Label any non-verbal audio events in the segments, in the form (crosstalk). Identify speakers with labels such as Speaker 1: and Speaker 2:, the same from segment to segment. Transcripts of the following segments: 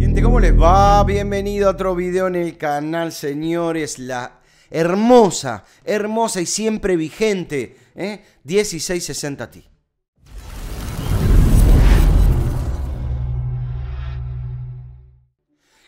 Speaker 1: Gente, ¿cómo les va? Bienvenido a otro video en el canal, señores. La hermosa, hermosa y siempre vigente ¿eh? 1660 Ti.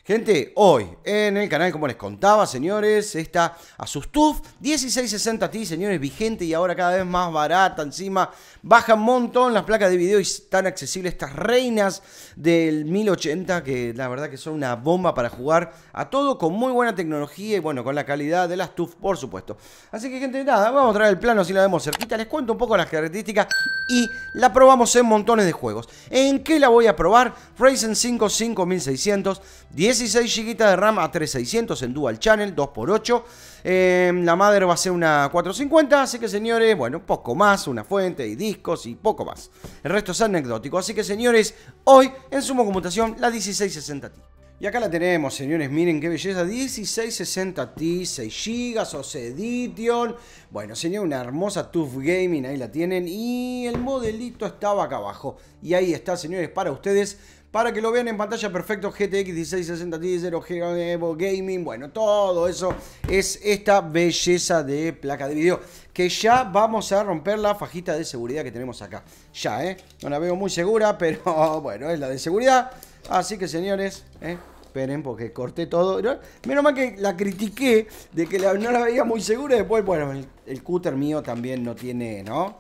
Speaker 1: Gente, hoy en el canal, como les contaba, señores, está Asustuf 1660 Ti, señores, vigente y ahora cada vez más barata. Encima baja un montón las placas de video y están accesibles estas reinas del 1080 que la verdad que son una bomba para jugar a todo con muy buena tecnología y bueno, con la calidad de las TUF, por supuesto. Así que, gente, nada, vamos a traer el plano si la vemos cerquita. Les cuento un poco las características y la probamos en montones de juegos. ¿En qué la voy a probar? Ryzen 5 5600, 16 GB de RAM a 3600 en Dual Channel, 2x8. Em, la madre va a ser una 450, así que señores, bueno, poco más, una fuente y discos y poco más. El resto es anecdótico, así que señores, hoy en Sumo Computación la 1660 Ti. Y acá la tenemos, señores, miren qué belleza, 1660 Ti, 6 GB, Ocedition. bueno, señores, una hermosa TUF Gaming, ahí la tienen, y el modelito estaba acá abajo, y ahí está, señores, para ustedes, para que lo vean en pantalla perfecto, GTX 1660 Ti, 0 GB Evo Gaming, bueno, todo eso es esta belleza de placa de video, que ya vamos a romper la fajita de seguridad que tenemos acá, ya, ¿eh? No la veo muy segura, (laughs) pero bueno, es la de seguridad, así que señores, ¿eh? esperen porque corté todo. Menos mal que la critiqué de que no la veía muy segura. después, bueno, el, cúter mío también no tiene, ¿no?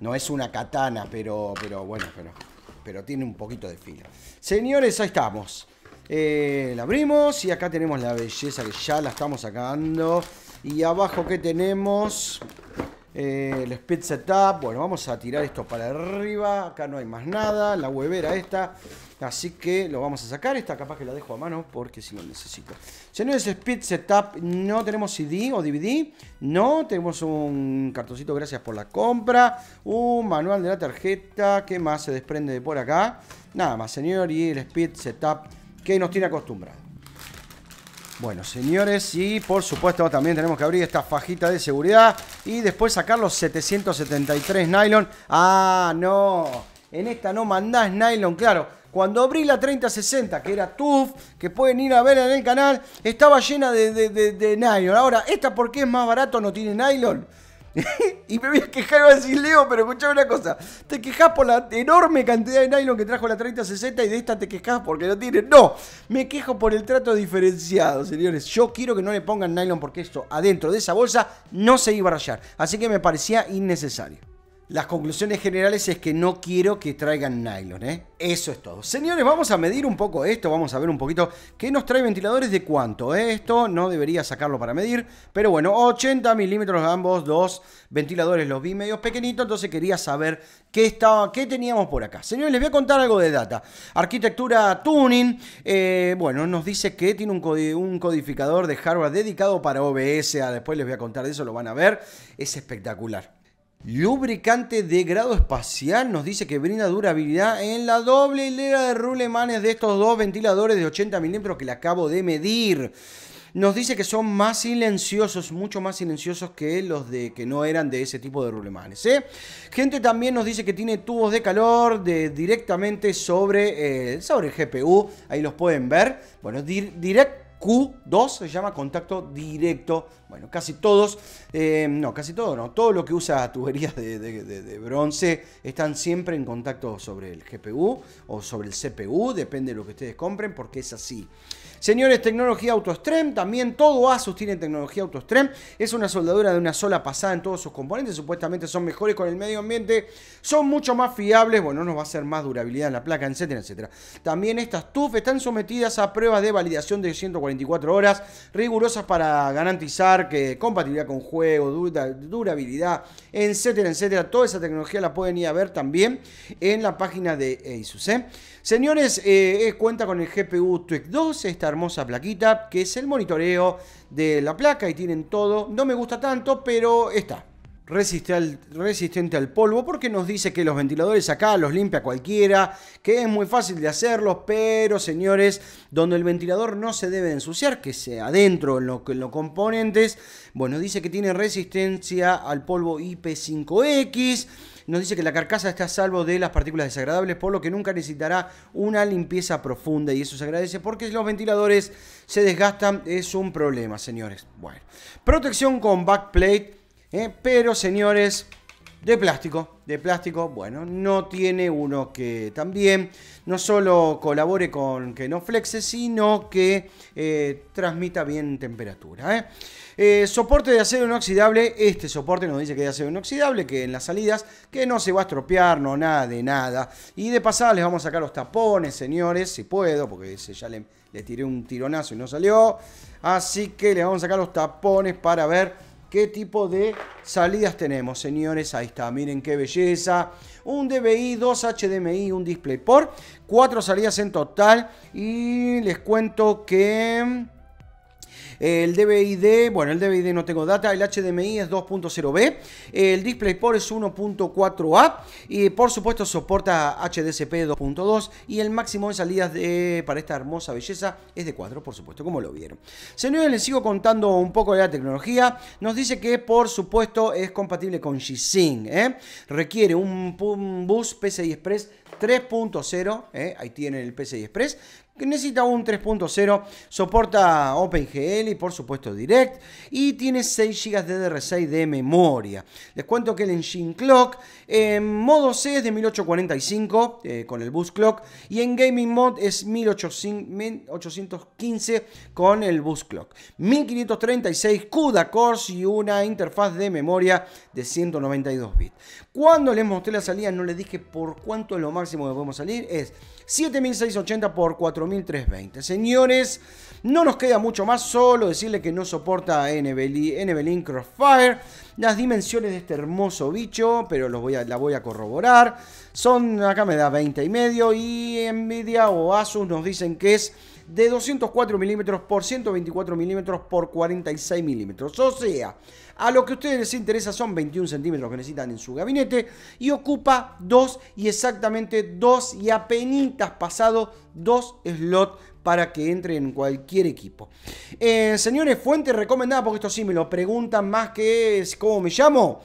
Speaker 1: No es una katana, pero, pero bueno, pero, pero tiene un poquito de filo. Señores, ahí estamos. Eh, la abrimos y acá tenemos la belleza que ya la estamos sacando. Y abajo que tenemos eh, el speed setup, bueno, vamos a tirar esto para arriba, acá no hay más nada, la huevera esta, así que lo vamos a sacar, esta capaz que la dejo a mano porque si lo necesito. Señores, speed setup, no tenemos CD o DVD, no, tenemos un cartoncito, gracias por la compra, un manual de la tarjeta, ¿qué más se desprende de por acá? Nada más, señor, y el speed setup que nos tiene acostumbrado. Bueno, señores, y por supuesto también tenemos que abrir esta fajita de seguridad y después sacar los 773 nylon. ¡Ah, no! En esta no mandás nylon, claro. Cuando abrí la 3060, que era TUF, que pueden ir a ver en el canal, estaba llena de, nylon. Ahora, esta qué es más barato no tiene nylon. (laughs) y me voy a quejar, voy a decir, Leo, pero escucha una cosa. Te quejas por la enorme cantidad de nylon que trajo la 3060 y de esta te quejas porque no tiene. No, me quejo por el trato diferenciado, señores. Yo quiero que no le pongan nylon porque esto adentro de esa bolsa no se iba a rayar. Así que me parecía innecesario. Las conclusiones generales es que no quiero que traigan nylon, ¿eh? Eso es todo. Señores, vamos a medir un poco esto, vamos a ver un poquito qué nos trae ventiladores de cuánto. ¿Eh? Esto no debería sacarlo para medir, pero bueno, 80 milímetros ambos dos ventiladores, los vi medio pequeñitos, entonces quería saber qué, estaba, qué teníamos por acá. Señores, les voy a contar algo de data. Arquitectura Tuning, eh, bueno, nos dice que tiene un, un codificador de hardware dedicado para OBS, ah, después les voy a contar de eso, lo van a ver, es espectacular. Lubricante de grado espacial nos dice que brinda durabilidad en la doble hilera de rulemanes de estos dos ventiladores de 80 milímetros que le acabo de medir. Nos dice que son más silenciosos, mucho más silenciosos que los de que no eran de ese tipo de rulemanes. ¿eh? Gente también nos dice que tiene tubos de calor de, directamente sobre, eh, sobre el GPU. Ahí los pueden ver. Bueno, directamente Q2 se llama contacto directo. Bueno, casi todos, eh, no, casi todos, no, todo lo que usa tuberías de, bronce están siempre en contacto sobre el GPU o sobre el CPU, depende de lo que ustedes compren, porque es así. Señores, tecnología AutoStrem, también todo ASUS tiene tecnología AutoStream, Es una soldadura de una sola pasada en todos sus componentes, supuestamente son mejores con el medio ambiente, son mucho más fiables, bueno, nos va a hacer más durabilidad en la placa, etcétera, etcétera. También estas TUF están sometidas a pruebas de validación de 144 horas, rigurosas para garantizar que compatibilidad con juego, durabilidad, etcétera, etcétera. Toda esa tecnología la pueden ir a ver también en la página de ASUS. ¿eh? Señores, eh, eh, cuenta con el GPU Tweak 2, esta hermosa plaquita, que es el monitoreo de la placa y tienen todo. No me gusta tanto, pero está resiste al, resistente al polvo, porque nos dice que los ventiladores acá los limpia cualquiera, que es muy fácil de hacerlos, pero señores, donde el ventilador no se debe ensuciar, que sea adentro en, lo, en los componentes, bueno, dice que tiene resistencia al polvo IP5X, nos dice que la carcasa está a salvo de las partículas desagradables, por lo que nunca necesitará una limpieza profunda y eso se agradece porque los ventiladores se desgastan, es un problema, señores. Bueno, protección con backplate ¿eh? pero señores, de plástico, de plástico, bueno, no tiene uno que también no solo colabore con que no flexe, sino que eh, transmita bien temperatura. ¿eh? soporte de acero inoxidable, este soporte nos dice que es de acero inoxidable, que en las salidas, que no se va a estropear, no nada de nada. Y de pasada les vamos a sacar los tapones, señores, si puedo, porque ya le, le tiré un tironazo y no salió. Así que les vamos a sacar los tapones para ver qué tipo de salidas tenemos, señores. Ahí está, miren qué belleza. Un DBI, dos HDMI, un DisplayPort. Cuatro salidas en total. Y les cuento que... El dvi bueno, el dvi no tengo data, el HDMI es 2.0B, el DisplayPort es 1.4A y por supuesto soporta HDCP 2.2 y el máximo de salidas de, para esta hermosa belleza es de 4, por supuesto, como lo vieron. Señores, les sigo contando un poco de la tecnología. Nos dice que por supuesto es compatible con G-Sync, ¿eh? requiere un, bus PCI Express 3.0, ¿eh? ahí tiene el PCI Express, que necesita un 3.0, soporta OpenGL y por supuesto Direct y tiene 6 GB de DDR6 de memoria. Les cuento que el Engine Clock en modo C es de 1845 eh, con el Bus Clock y en Gaming Mode es 1815 con el Bus Clock. 1536 CUDA cores y una interfaz de memoria de 192 bits. Cuando les mostré la salida no les dije por cuánto es lo máximo que podemos salir, es 7680 x 4000 4320. Señores, no nos queda mucho más, solo decirle que no soporta evelyn Crossfire. Las dimensiones de este hermoso bicho, pero los voy a, la voy a corroborar. Son, acá me da 20 y medio y Nvidia o Asus nos dicen que es de 204 milímetros por 124 milímetros por 46 milímetros. O sea, a lo que a ustedes les interesa son 21 centímetros que necesitan en su gabinete y ocupa dos, y exactamente dos, y apenas pasado dos slots para que entre en cualquier equipo. Eh, señores, fuente recomendada, porque esto sí me lo preguntan más que es, ¿cómo me llamo?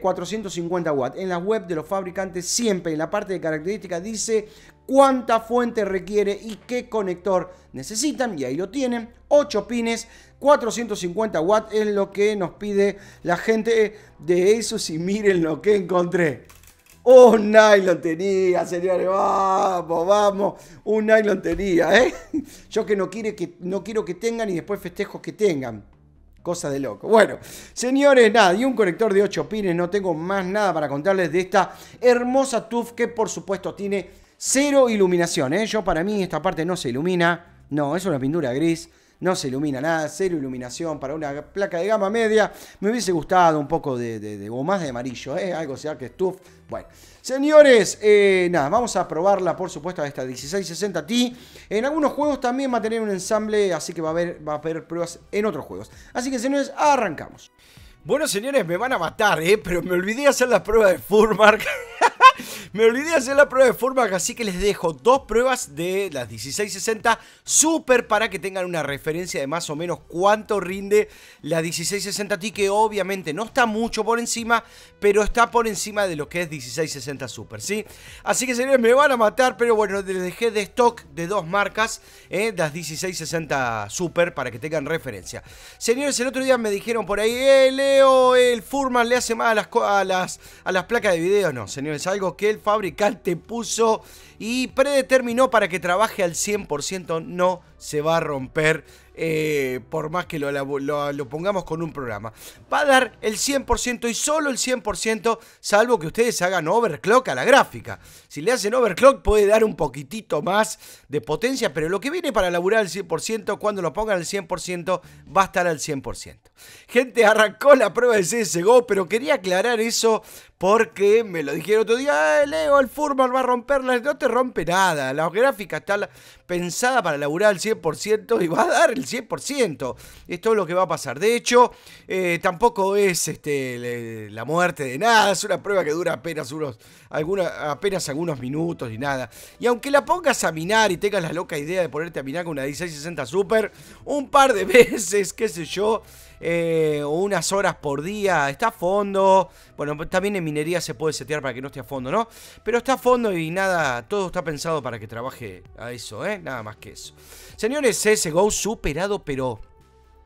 Speaker 1: 450 eh, watts. En la web de los fabricantes siempre, en la parte de características, dice cuánta fuente requiere y qué conector necesitan. Y ahí lo tienen, 8 pines, 450 watts es lo que nos pide la gente eh, de eso. y miren lo que encontré. Un nylon tenía, señores, vamos, vamos. Un nylon tenía, ¿eh? (laughs) Yo que no, quiere que no quiero que tengan y después festejo que tengan. Cosa de loco. Bueno, señores, nada, y un conector de 8 pines. No tengo más nada para contarles de esta hermosa TUF que por supuesto tiene Cero iluminación, ¿eh? Yo para mí esta parte no se ilumina. No, es una pintura gris. No se ilumina nada, cero iluminación para una placa de gama media. Me hubiese gustado un poco de, de, más de amarillo, ¿eh? algo sea que estuf. Bueno, señores, eh, nada, vamos a probarla por supuesto a esta 1660 Ti. En algunos juegos también va a tener un ensamble, así que va a haber, va a haber pruebas en otros juegos. Así que señores, arrancamos. Bueno, señores, me van a matar, ¿eh? pero me olvidé hacer la prueba de Furmark. (laughs) Me olvidé hacer la prueba de forma, así que les dejo dos pruebas de las 1660 Super para que tengan una referencia de más o menos cuánto rinde la 1660 Ti, que obviamente no está mucho por encima, pero está por encima de lo que es 1660 Super, ¿sí? Así que señores, me van a matar, pero bueno, les dejé de stock de dos marcas, ¿eh? las 1660 Super, para que tengan referencia. Señores, el otro día me dijeron por ahí, eh, Leo, el Furman le hace más a las, a las, a las placas de video. No, señores, algo que él fabricante puso y predeterminó para que trabaje al 100%, no se va a romper eh, por más que lo, pongamos con un programa. Va a dar el 100% y solo el 100%, salvo que ustedes hagan overclock a la gráfica. Si le hacen overclock puede dar un poquitito más de potencia, pero lo que viene para laburar al 100%, cuando lo pongan al 100%, va a estar al 100%. Gente, arrancó la prueba de CSGO, pero quería aclarar eso porque me lo dijeron otro día, Leo, el Furman va a romper las te rompe nada. Las gráficas están pensada para laburar al 100% y va a dar el 100%. Esto Es lo que va a pasar. De hecho, eh, tampoco es este, la muerte de nada. Es una prueba que dura apenas, unos, apenas algunos minutos y nada. Y aunque la pongas a minar y tengas la loca idea de ponerte a minar con una 1660 Super, un par de (laughs) veces, qué sé yo, eh, unas horas por día, está a fondo. Bueno, pues también en minería se puede setear para que no esté a fondo, ¿no? Pero está a fondo y nada, todo está pensado para que trabaje a eso, ¿eh? Nada más que eso. Señores, go superado, pero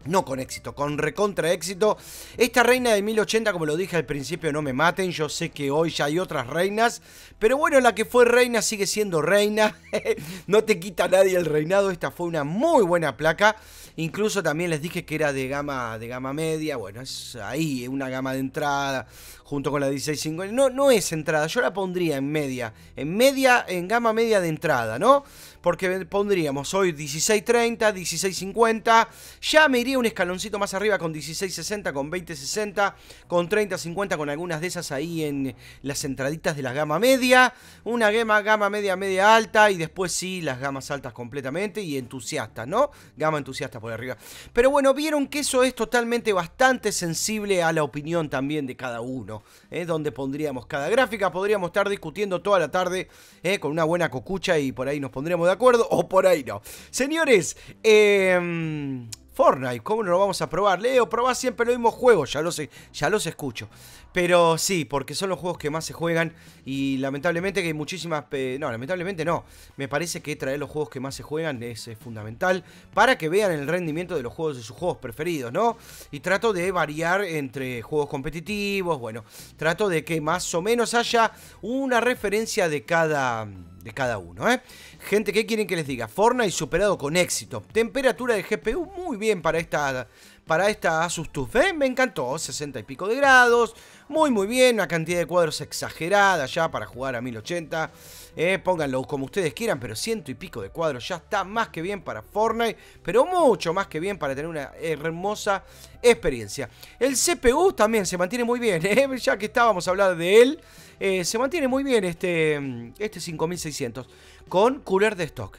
Speaker 1: no con éxito, con recontra éxito. Esta reina de 1080, como lo dije al principio, no me maten. Yo sé que hoy ya hay otras reinas. Pero bueno, la que fue reina sigue siendo reina. (laughs) no te quita nadie el reinado. Esta fue una muy buena placa. Incluso también les dije que era de gama, de gama media. Bueno, es ahí, una gama de entrada. Junto con la 1650. No, no es entrada. Yo la pondría en media. En media, en gama media de entrada, ¿no? porque pondríamos hoy 16.30, 16.50, ya me iría un escaloncito más arriba con 16.60, con 20.60, con 30.50, con algunas de esas ahí en las entraditas de la gama media, una gama, gama media, media alta y después sí las gamas altas completamente y entusiastas, ¿no? Gama entusiasta por arriba. Pero bueno, vieron que eso es totalmente bastante sensible a la opinión también de cada uno, ¿eh? donde pondríamos cada gráfica, podríamos estar discutiendo toda la tarde ¿eh? con una buena cocucha y por ahí nos pondríamos de acuerdo o por ahí no. Señores, em, Fortnite, ¿cómo no lo vamos a probar? Leo, probá siempre los mismos juegos, ya los, ya los escucho. Pero sí, porque son los juegos que más se juegan y lamentablemente que hay muchísimas... No, lamentablemente no. Me parece que traer los juegos que más se juegan es, es fundamental para que vean el rendimiento de los juegos de sus juegos preferidos, ¿no? Y trato de variar entre juegos competitivos, bueno, trato de que más o menos haya una referencia de cada de cada uno. ¿eh? Gente, ¿qué quieren que les diga? Fortnite superado con éxito. Temperatura de GPU muy bien para esta para esta Asus TUF. Me encantó, 60 y pico de grados, muy muy bien, una cantidad de cuadros exagerada ya para jugar a 1080. Eh, pónganlo como ustedes quieran, pero ciento y pico de cuadros ya está más que bien para Fortnite, pero mucho más que bien para tener una hermosa experiencia. El CPU también se mantiene muy bien, (laughs) eh, ya que estábamos hablando de él, eh, se mantiene muy bien este, mm, este 5600 con cooler de stock,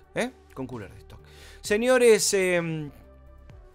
Speaker 1: con cooler de stock. Señores, em,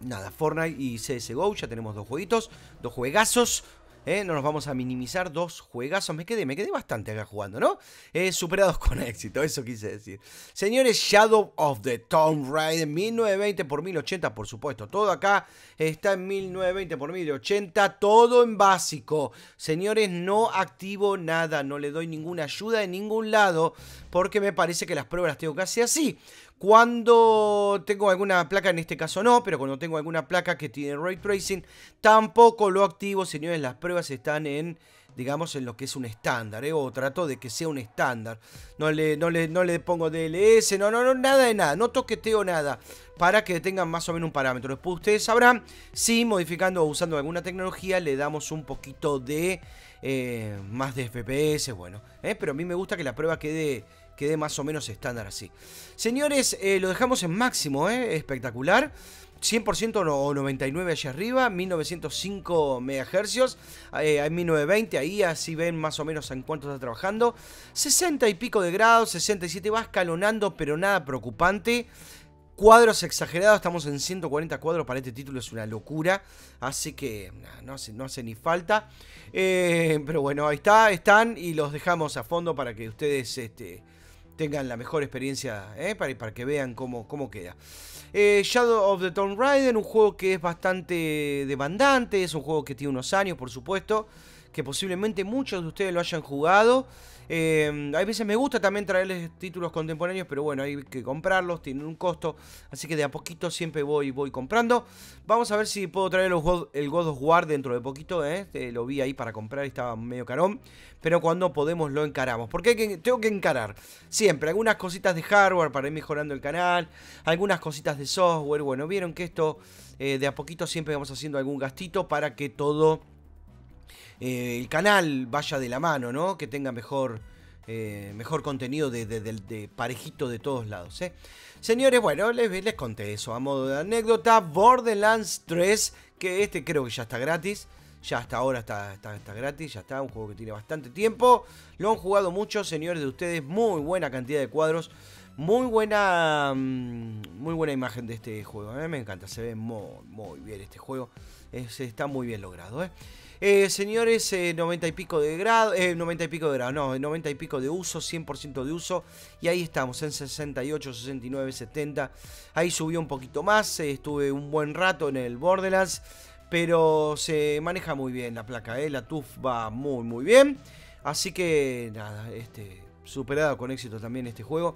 Speaker 1: nada, Fortnite y CSGO, ya tenemos dos jueguitos, dos juegazos. Eh, no nos vamos a minimizar dos juegazos. Me quedé, me quedé bastante acá jugando, ¿no? Eh, superados con (laughs) éxito, eso quise decir. Señores, Shadow of the Tomb Raider, 1920 por 1080, por supuesto. Todo acá está en 1920 por 1080, todo en básico. Señores, no activo nada, no le doy ninguna ayuda en ningún lado, porque me parece que las pruebas las tengo casi así. Cuando tengo alguna placa, en este caso no, pero cuando tengo alguna placa que tiene ray tracing, tampoco lo activo, señores. Las pruebas están en, digamos, en lo que es un estándar, ¿eh? o trato de que sea un estándar. No le, no, le, no le pongo DLS, no, no, no, nada de nada, no toqueteo nada, para que tengan más o menos un parámetro. Después ustedes sabrán si modificando o usando alguna tecnología le damos un poquito de eh, más de FPS, bueno. ¿eh? Pero a mí me gusta que la prueba quede quede más o menos estándar así. Señores, eh, lo dejamos en máximo, ¿eh? espectacular. 100% o 99 allá arriba, 1905 MHz, eh, hay 1920, ahí así ven más o menos en cuánto está trabajando. 60 y pico de grados, 67 va escalonando, pero nada preocupante. Cuadros exagerados, estamos en 140 cuadros para este título, es una locura. Así que no hace, ni falta. pero bueno, ahí está, están y los dejamos a fondo para que ustedes este, tengan la mejor experiencia eh, para, para, que vean cómo, cómo queda. Eh, Shadow of the Tomb Raider, un juego que es bastante demandante, es un juego que tiene unos años, por supuesto que posiblemente muchos de ustedes lo hayan jugado. A eh, hay veces me gusta también traerles títulos contemporáneos, pero bueno, hay que comprarlos, tienen un costo. Así que de a poquito siempre voy, voy comprando. Vamos a ver si puedo traer el God, of War dentro de poquito. Eh, lo vi ahí para comprar y estaba medio carón. Pero cuando podemos lo encaramos. Porque tengo que encarar siempre algunas cositas de hardware para ir mejorando el canal. Algunas cositas de software. Bueno, vieron que esto eh, de a poquito siempre vamos haciendo algún gastito para que todo eh, el canal vaya de la mano, ¿no? Que tenga mejor, eh, mejor contenido de, parejito de todos lados, ¿eh? Señores, bueno, les, les conté eso a modo de anécdota. Borderlands 3, que este creo que ya está gratis. Ya hasta ahora está, está, gratis, ya está, un juego que tiene bastante tiempo. Lo han jugado mucho, señores de ustedes, muy buena cantidad de cuadros. Muy buena, mm, muy buena imagen de este juego. A ¿eh? mí me encanta, se ve muy, bien este juego. está muy bien logrado. ¿eh? Eh, señores, 90 eh, y pico de grado, 90 eh, y pico de grado, no, 90 y pico de uso, 100% de uso. Y ahí estamos, en 68, 69, 70. Ahí subió un poquito más, estuve un buen rato en el Borderlands. Pero se maneja muy bien la placa, la TUF va muy muy bien. Así que nada, este, superado con éxito también este juego.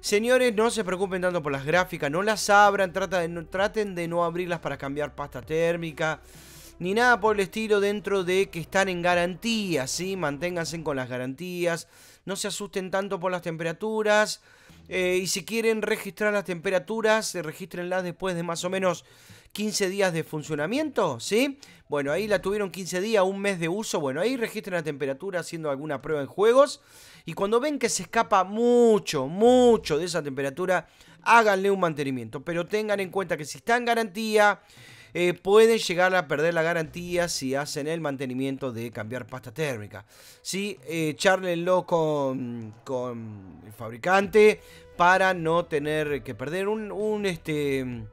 Speaker 1: Señores, no se preocupen tanto por las gráficas, no las abran, traten de no abrirlas para cambiar pasta térmica ni nada por el estilo dentro de que están en garantía, ¿sí? Manténganse con las garantías, no se asusten tanto por las temperaturas. Eh, y si quieren registrar las temperaturas, regístrenlas después de más o menos 15 días de funcionamiento, ¿sí? Bueno, ahí la tuvieron 15 días, un mes de uso. Bueno, ahí registren la temperatura haciendo alguna prueba en juegos. Y cuando ven que se escapa mucho, mucho de esa temperatura, háganle un mantenimiento. Pero tengan en cuenta que si está en garantía eh, pueden llegar a perder la garantía si hacen el mantenimiento de cambiar pasta térmica. Sí, eh, charlenlo con, el fabricante para no tener que perder un, este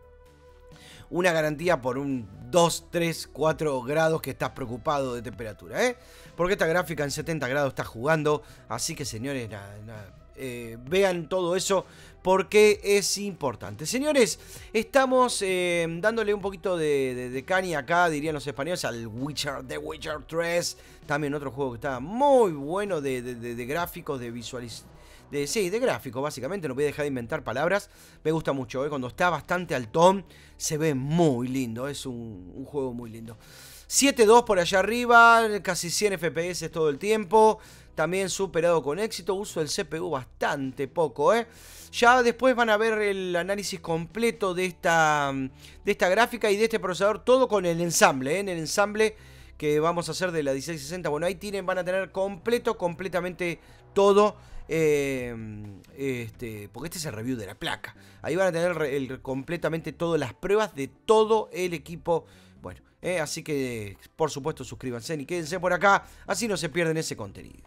Speaker 1: una garantía por un 2, 3, 4 grados que estás preocupado de temperatura, ¿eh? Porque esta gráfica en 70 grados está jugando, así que señores, nada, nada eh, vean todo eso porque es importante. Señores, estamos eh, dándole un poquito de, de, acá, dirían los españoles, al Witcher, The Witcher 3. También otro juego que está muy bueno de, de gráficos, de visualización. De, sí, de gráfico, básicamente, no voy a dejar de inventar palabras. Me gusta mucho, eh, cuando está bastante al tom, se ve muy lindo, es un juego muy lindo. 7.2 por allá arriba, casi 100 FPS todo el tiempo. También superado con éxito, uso el CPU bastante poco. ¿eh? Ya después van a ver el análisis completo de esta, de esta gráfica y de este procesador, todo con el ensamble. ¿eh? En el ensamble que vamos a hacer de la 1660. Bueno, ahí tienen, van a tener completo, completamente todo. Eh, este, porque este es el review de la placa. Ahí van a tener completamente todas las pruebas de todo el equipo bueno, eh, así que por supuesto suscríbanse y quédense por acá, así no se pierden ese contenido.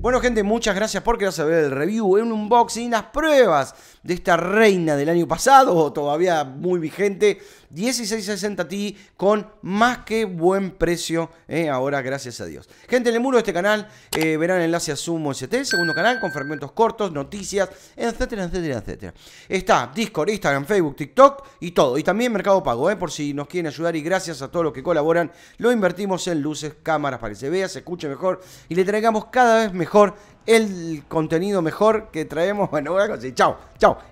Speaker 1: Bueno, gente, muchas gracias por quedarse a ver el review, un unboxing, las pruebas de esta reina del año pasado, todavía muy vigente, 1660 Ti con más que buen precio eh, ahora, gracias a Dios. Gente, en el muro de este canal eh, verán enlace a Sumo ST, segundo canal, con fragmentos cortos, noticias, etcétera, etcétera, etcétera. Está Discord, Instagram, Facebook, TikTok y todo. Y también Mercado Pago, eh, por si nos quieren ayudar. Y gracias a todos los que colaboran, lo invertimos en luces, cámaras, para que se vea, se escuche mejor y le traigamos cada vez mejor el contenido mejor que traemos. (laughs) Bueno, voy a así. Chao, chao.